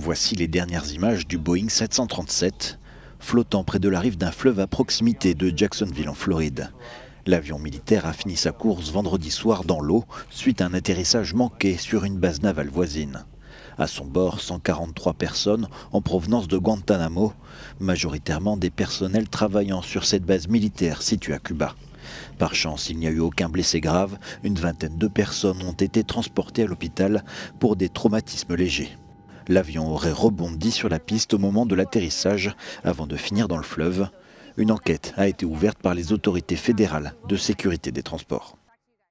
Voici les dernières images du Boeing 737 flottant près de la rive d'un fleuve à proximité de Jacksonville en Floride. L'avion militaire a fini sa course vendredi soir dans l'eau suite à un atterrissage manqué sur une base navale voisine. À son bord, 143 personnes en provenance de Guantanamo, majoritairement des personnels travaillant sur cette base militaire située à Cuba. Par chance, il n'y a eu aucun blessé grave, une vingtaine de personnes ont été transportées à l'hôpital pour des traumatismes légers. L'avion aurait rebondi sur la piste au moment de l'atterrissage avant de finir dans le fleuve. Une enquête a été ouverte par les autorités fédérales de sécurité des transports.